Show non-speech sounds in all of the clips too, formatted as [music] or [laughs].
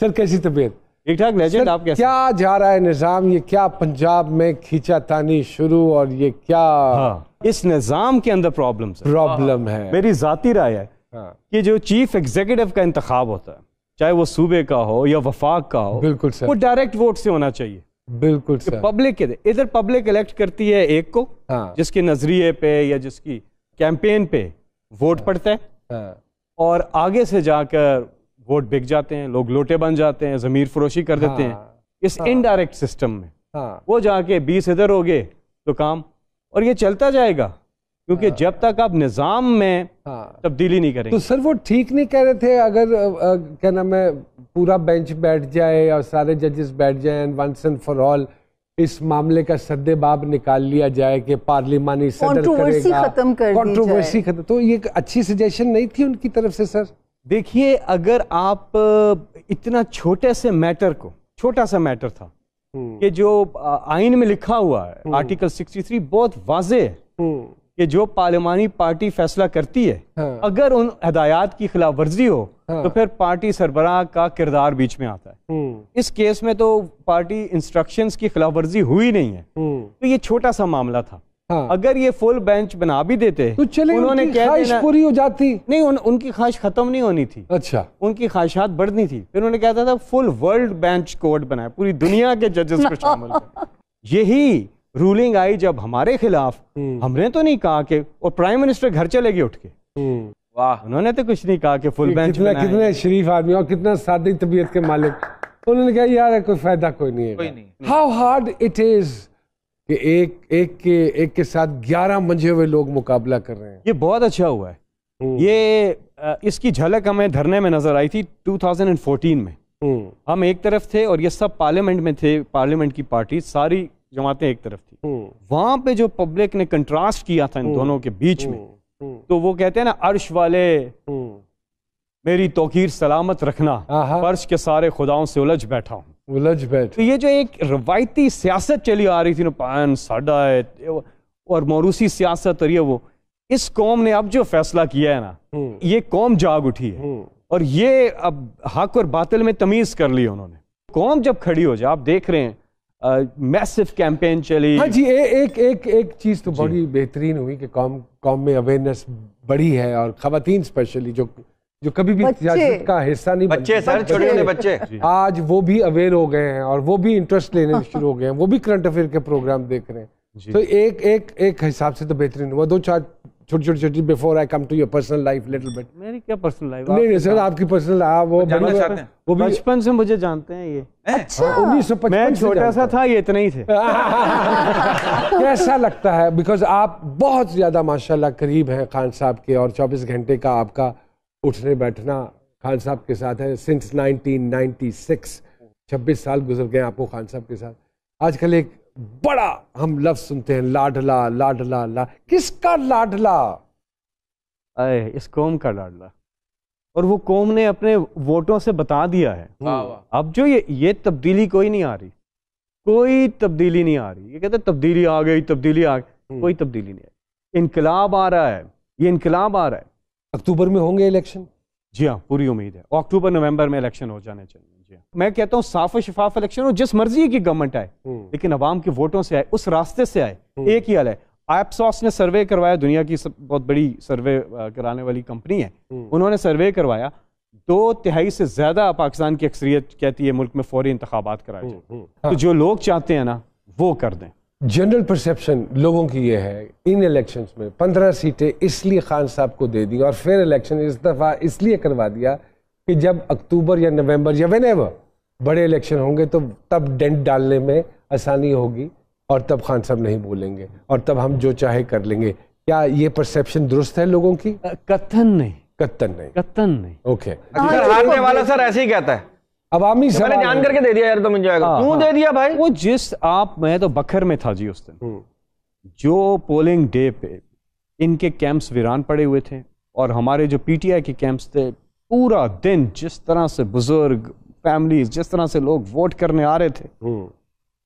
Sir कैसी तबीयत ठीक ठाक लेजेंड आप कैसे क्या जा रहा है निज़ाम ये क्या पंजाब में खींचा तानी शुरू और ये क्या हाँ। इस निज़ाम के अंदर प्रॉब्लम प्रॉब्लम हाँ। है मेरी ज़ाती राय है हाँ। कि जो चीफ एग्जीक्यूटिव का इंतखब होता है चाहे वो सूबे का हो या वफाक का हो बिल्कुल सर वो डायरेक्ट वोट से होना चाहिए बिल्कुल सर पब्लिक के इधर पब्लिक इलेक्ट करती है एक को हाँ। जिसके नज़रिए पे या जिसकी कैंपेन पे वोट हाँ। पड़ता है हाँ। और आगे से जाकर वोट बिक जाते हैं लोग लोटे बन जाते हैं ज़मीर फरोशी कर देते हैं हाँ। इस इनडायरेक्ट हाँ। सिस्टम में हाँ। वो जाके बीस इधर हो गए तो काम और ये चलता जाएगा क्योंकि जब तक आप निज़ाम में हाँ, तब्दीली नहीं करेंगे तो सर वो ठीक नहीं कह रहे थे अगर क्या नाम है पूरा बेंच बैठ जाए और सारे जजेस बैठ जाए वंस एंड फॉर ऑल इस मामले का सद्देबाब निकाल लिया जाए कि पार्लियमानी सदर करेगा खत्म कर दी जाए खत्म तो ये अच्छी सजेशन नहीं थी उनकी तरफ से सर देखिए अगर आप इतना छोटे से मैटर को छोटा सा मैटर था हम्म। कि जो आइन में लिखा हुआ है हम्म। आर्टिकल 63 बहुत वाजे है हम्म। कि जो पार्लियामानी पार्टी फैसला करती है हाँ। अगर उन हदायत की खिलाफ वर्जी हो हाँ। तो फिर पार्टी सरबराह का किरदार बीच में आता है इस केस में तो पार्टी इंस्ट्रक्शंस की खिलाफ वर्जी हुई नहीं है तो ये छोटा सा मामला था हाँ। अगर ये फुल बेंच बना भी देते तो चले उन्होंने ख्वाहिश पूरी हो जाती नहीं उन, उनकी ख्वाहिश खत्म नहीं होनी थी अच्छा उनकी ख्वाहिशात बढ़नी थी फिर उन्होंने कहता था फुल वर्ल्ड बेंच कोर्ट बनाए पूरी दुनिया के जजेस को शामिल [laughs] यही रूलिंग आई जब हमारे खिलाफ हम्म। हमने तो नहीं कहा कि और प्राइम मिनिस्टर घर चले गए उठ के हम्म। वाह उन्होंने तो कुछ नहीं कहा कि फुल बेंच कितने शरीफ आदमी और कितना सादी तबीयत के मालिक उन्होंने कहा यार कोई फायदा कोई नहीं है हाउ हार्ड इट इज़ कि एक एक के एक के साथ ग्यारह मंझे हुए लोग मुकाबला कर रहे हैं ये बहुत अच्छा हुआ है हम्म। ये इसकी झलक हमें धरने में नजर आई थी 2014 में हम्म। हम एक तरफ थे और ये सब पार्लियामेंट में थे पार्लियामेंट की पार्टी सारी जमातें एक तरफ थी हम्म। वहां पे जो पब्लिक ने कंट्रास्ट किया था इन दोनों के बीच में तो वो कहते हैं ना अर्श वाले मेरी तोकीर सलामत रखना फर्श के सारे खुदाओं से उलझ बैठा हूँ उलझ बैठ तो ये जो एक रवायती सियासत चली आ रही थी ना पान साडा है और मौरूसी सियासत और ये वो इस कौम ने अब जो फैसला किया है ना हम्म। ये कौम जाग उठी है हम्म। और ये अब हक और बातल में तमीज कर ली उन्होंने कौम जब खड़ी हो जाए आप देख रहे हैं मैसिव कैंपेन चली हाँ जी ए, एक एक एक चीज़ तो बड़ी बेहतरीन हुई कि कौम कौम में अवेयरनेस बढ़ी है और खातन स्पेशली जो जो कभी भी सियासत का हिस्सा नहीं बच्चे सर छोटे बच्चे, बच्चे आज वो भी अवेयर हो गए हैं और वो भी इंटरेस्ट लेने शुरू हो गए हैं वो भी करंट अफेयर के प्रोग्राम देख रहे हैं तो एक एक एक हिसाब से तो बेहतरीन हुआ दो चार छोटी छोटी छोटी before I come to your personal life little bit मेरी क्या पर्सनल लाइफ नहीं नहीं सर आपकी पर्सनल आप हाँ, वो वो बचपन से मुझे जानते हैं ये अच्छा हाँ, उन्नीस सौ मैं छोटा सा था ये इतना ही थे [laughs] कैसा लगता है बिकॉज आप बहुत ज्यादा माशाल्लाह करीब हैं खान साहब के और 24 घंटे का आपका उठने बैठना खान साहब के साथ है सिंस 1996 26 साल गुजर गए आपको खान साहब के साथ आजकल एक बड़ा हम लफ्ज सुनते हैं लाडला लाडला ला किसका लाडला आए, इस कौम का लाडला और वो कौम ने अपने वोटों से बता दिया है अब जो ये ये तब्दीली कोई नहीं आ रही कोई तब्दीली नहीं आ रही ये कहते तब्दीली आ गई तब्दीली आ गई हम्म। कोई तब्दीली नहीं आ रही इनकलाब आ रहा है ये इनकलाब आ रहा है अक्टूबर में होंगे इलेक्शन जी हाँ पूरी उम्मीद है अक्टूबर नवंबर में इलेक्शन हो जाने चाहिए जी हाँ मैं कहता हूँ साफ शफाफ इलेक्शन हो जिस मर्जी की गवर्नमेंट आए हम्म। लेकिन अवाम के वोटों से आए उस रास्ते से आए हम्म। एक ही हाल है एप्सॉस ने सर्वे करवाया दुनिया की सब बहुत बड़ी सर्वे कराने वाली कंपनी है हम्म। उन्होंने सर्वे करवाया दो तिहाई से ज्यादा पाकिस्तान की अक्सरियत कहती है मुल्क में फौरी इंतबात कराए हाँ। तो जो लोग चाहते हैं ना वो कर दें जनरल परसेप्शन लोगों की ये है इन इलेक्शंस में पंद्रह सीटें इसलिए खान साहब को दे दी और फिर इलेक्शन इस दफ़ा इसलिए करवा दिया कि जब अक्टूबर या नवंबर या वेन बड़े इलेक्शन होंगे तो तब डेंट डालने में आसानी होगी और तब खान साहब नहीं बोलेंगे और तब हम जो चाहे कर लेंगे क्या ये परसेप्शन दुरुस्त है लोगों की कथन नहीं कथन नहीं कथन नहीं ओके okay. हाँ, हारने वाला सर ऐसे ही कहता है अवामी तो जान करके दे दिया यार तुम तो जाएगा क्यों हाँ, हाँ। दे दिया भाई वो जिस आप मैं तो बखर में था जी उस दिन हम्म। जो पोलिंग डे पे इनके कैंप्स वीरान पड़े हुए थे और हमारे जो पीटीआई के कैंप्स थे पूरा दिन जिस तरह से बुजुर्ग फैमिली जिस तरह से लोग वोट करने आ रहे थे हम्म।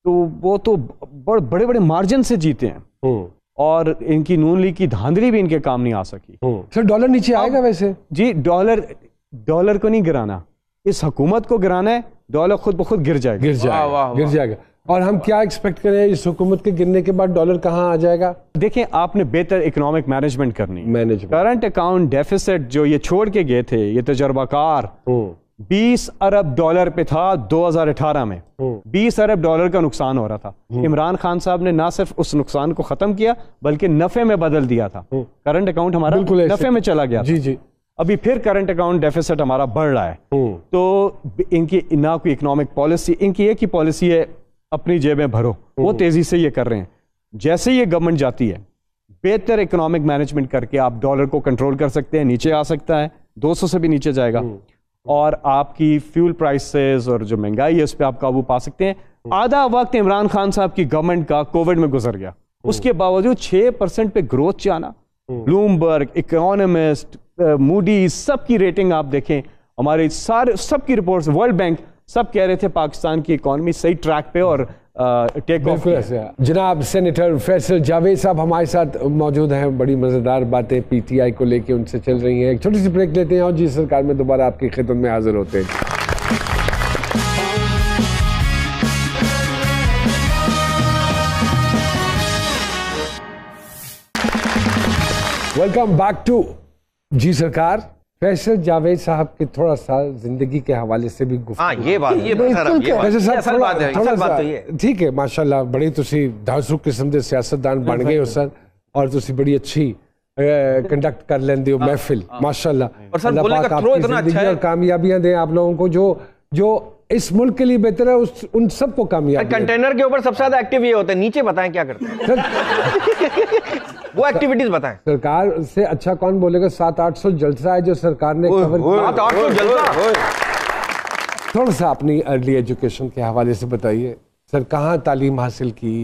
तो वो तो बड़े बड़े मार्जिन से जीते हैं हम्म। और इनकी नून लीग की धांधली भी इनके काम नहीं आ सकी सर डॉलर नीचे आएगा वैसे जी डॉलर डॉलर को नहीं गिराना इस हुकूमत को गिराना है डॉलर खुद ब खुद गिर जाएगा गिर जाएगा वाह, वाह, गिर जाएगा और हम क्या एक्सपेक्ट करें इस हुकूमत के गिरने के बाद डॉलर कहाँ आ जाएगा देखिए आपने बेहतर इकोनॉमिक मैनेजमेंट करनी मैनेजमेंट करंट अकाउंट डेफिसिट जो ये छोड़ के गए थे ये तजर्बाकार 20 हम्म। अरब डॉलर पे था 2018 में 20 हम्म। अरब डॉलर का नुकसान हो रहा था हम्म। इमरान खान साहब ने ना सिर्फ उस नुकसान को खत्म किया बल्कि नफे में बदल दिया था करंट अकाउंट हमारा नफे में चला गया जी जी अभी फिर करंट अकाउंट डेफिसिट हमारा बढ़ रहा है हम्म। तो इनकी ना कोई इकोनॉमिक पॉलिसी इनकी एक ही पॉलिसी है अपनी जेबें भरो वो हम्म। तेजी से ये कर रहे हैं जैसे ये गवर्नमेंट जाती है बेहतर इकोनॉमिक मैनेजमेंट करके आप डॉलर को कंट्रोल कर सकते हैं नीचे आ सकता है 200 से भी नीचे जाएगा हम्म। और आपकी फ्यूल प्राइसेस और जो महंगाई है उस पर आप काबू पा सकते हैं आधा वक्त इमरान खान साहब की गवर्नमेंट का कोविड में गुजर गया उसके बावजूद छह परसेंट पे ग्रोथ जाना ब्लूमबर्ग इकोनॉमिस्ट मूडी सबकी रेटिंग आप देखें हमारे सारे सबकी रिपोर्ट्स वर्ल्ड बैंक सब कह रहे थे पाकिस्तान की इकोनॉमी सही ट्रैक पे और टेक ऑफ जनाब सेनेटर फैसल जावेद साहब हमारे साथ मौजूद हैं बड़ी मज़ेदार बातें पीटीआई को लेके उनसे चल रही हैं एक छोटी सी ब्रेक लेते हैं और जी सरकार में दोबारा आपकी खिदमत में हाजिर होते हैं वेलकम बैक टू जी सरकार फैसल जावेद साहब के थोड़ा सा जिंदगी के हवाले से भी हाँ ये बात ये फैसल साहब थोड़ा तो सा है, है माशाल्लाह बड़े ਤੁਸੀਂ ਦਾਸੂ ਕਿਸਮ ਦੇ ਸਿਆਸਤਦਾਨ ਬਣ ਗਏ ਹੋ ਸਰ ਔਰ ਤੁਸੀਂ ਬੜੀ ਅੱਛੀ कंडक्ट कर लेंगे हाँ, महफिल हाँ। माशाल्लाह और सर बोलने का थ्रो इतना अच्छा है और कामयाबियां दें आप लोगों को जो जो इस मुल्क के लिए बेहतर है उस उन सबको कामयाब कंटेनर के ऊपर सबसे ज्यादा एक्टिव ये होते हैं नीचे बताएं क्या करते हैं वो एक्टिविटीज बताएं सरकार से अच्छा कौन बोलेगा सात आठ सौ जलसा है जो सरकार ने कवर जलसा थोड़ा सा अपनी अर्ली एजुकेशन के हवाले से बताइए सर कहाँ तालीम हासिल की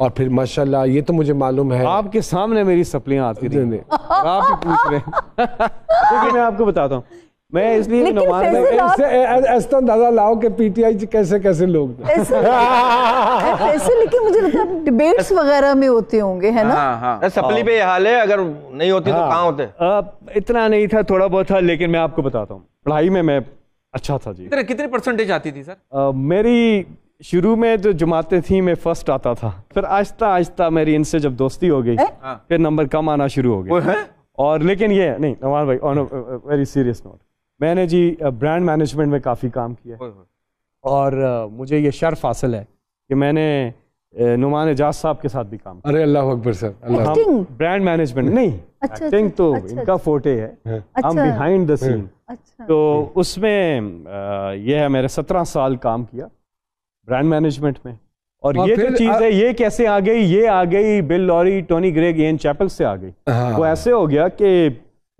और फिर माशाल्लाह ये तो मुझे मालूम है आपके सामने मेरी सपलियाँ आती थी आप पूछ रहे हैं मैं आपको बताता हूँ मैं इसलिए नुमान ऐसा अंदाजा लाओ कि पीटीआई कैसे कैसे लोग ऐसे लेकिन मुझे लगता है डिबेट्स वगैरह में होते होंगे है ना हाँ, हाँ। सप्ली हाँ। पे हाल है अगर नहीं होती तो हाँ, तो कहाँ होते आ, इतना नहीं था थोड़ा बहुत था लेकिन मैं आपको बताता हूँ पढ़ाई में मैं अच्छा था जी कितने कितने परसेंटेज आती थी सर मेरी शुरू में जो जमातें थी मैं फर्स्ट आता था फिर आहिस्ता आहिस्ता मेरी इनसे जब दोस्ती हो गई फिर नंबर कम आना शुरू हो गया और लेकिन ये नहीं नवाज भाई ऑन वेरी सीरियस नोट मैंने जी ब्रांड मैनेजमेंट में काफ़ी काम किया और मुझे ये शर्फ हासिल है कि मैंने नुमान एजाज साहब के साथ भी काम अरे अल्लाह अकबर सर हम ब्रांड मैनेजमेंट नहीं अच्छा, एक्टिंग अच्छा, तो अच्छा, इनका फोटे अच्छा। है हाँ। हम बिहाइंड द सीन तो उसमें ये है मेरे सत्रह साल काम किया ब्रांड मैनेजमेंट में और, और ये जो चीज़ है ये कैसे आ गई ये आ गई Bill Lawry Tony Greig Ian Chappell से आ गई हाँ। वो ऐसे हो गया कि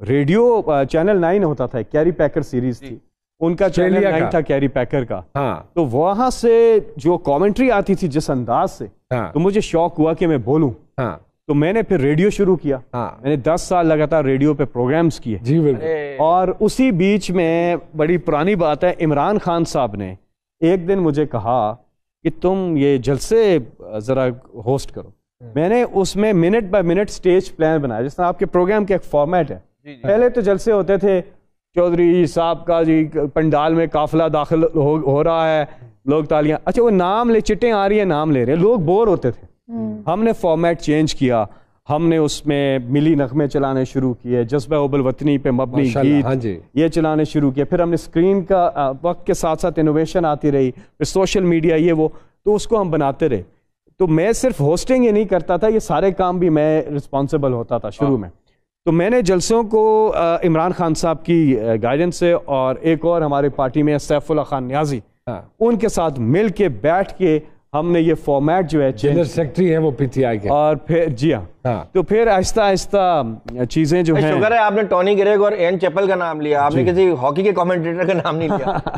रेडियो चैनल नाइन होता था कैरी पैकर सीरीज थी उनका चैनल नाइन था कैरी पैकर का हाँ। तो वहां से जो कमेंट्री आती थी जिस अंदाज से हाँ। तो मुझे शौक हुआ कि मैं बोलूं हाँ। तो मैंने फिर रेडियो शुरू किया हाँ। मैंने दस साल लगातार रेडियो पे प्रोग्राम्स किए जी बिल्कुल और उसी बीच में बड़ी पुरानी बात है इमरान खान साहब ने एक दिन मुझे कहा कि तुम ये जलसे ज़रा होस्ट करो हाँ। मैंने उसमें minute by minute stage plan बनाया जिस आपके प्रोग्राम का एक फॉर्मेट है पहले तो जलसे होते थे चौधरी साहब का जी पंडाल में काफिला दाखिल हो, हो रहा है लोग तालियां अच्छा वो नाम ले चिटें आ रही है नाम ले रहे हैं लोग बोर होते थे हम्म। हमने फॉर्मेट चेंज किया हमने उसमें मिली नखमे चलाने शुरू किए जज्बा उबल वतनी पे मबनी गीत हाँ ये चलाने शुरू किए फिर हमने स्क्रीन का वक्त के साथ साथ इनोवेशन आती रही फिर सोशल मीडिया ये वो तो उसको हम बनाते रहे तो मैं सिर्फ होस्टिंग ही नहीं करता था ये सारे काम भी मैं रिस्पॉन्सिबल होता था शुरू हाँ। में तो मैंने जलसों को इमरान खान साहब की गाइडेंस से और एक और हमारे पार्टी में सैफुल्ला खान न्याजी हाँ। उनके साथ मिल के बैठ के हमने ये फॉर्मेट जो है जनरल सेक्रेटरी है वो पीटीआई के और फिर जी हाँ, हाँ। तो फिर आहिस्ता आहिस्ता चीजें जो है है आपने टॉनी ग्रेग और एन चैपल का नाम लिया आपने किसी हॉकी के कमेंटेटर का नाम नहीं लिया [laughs]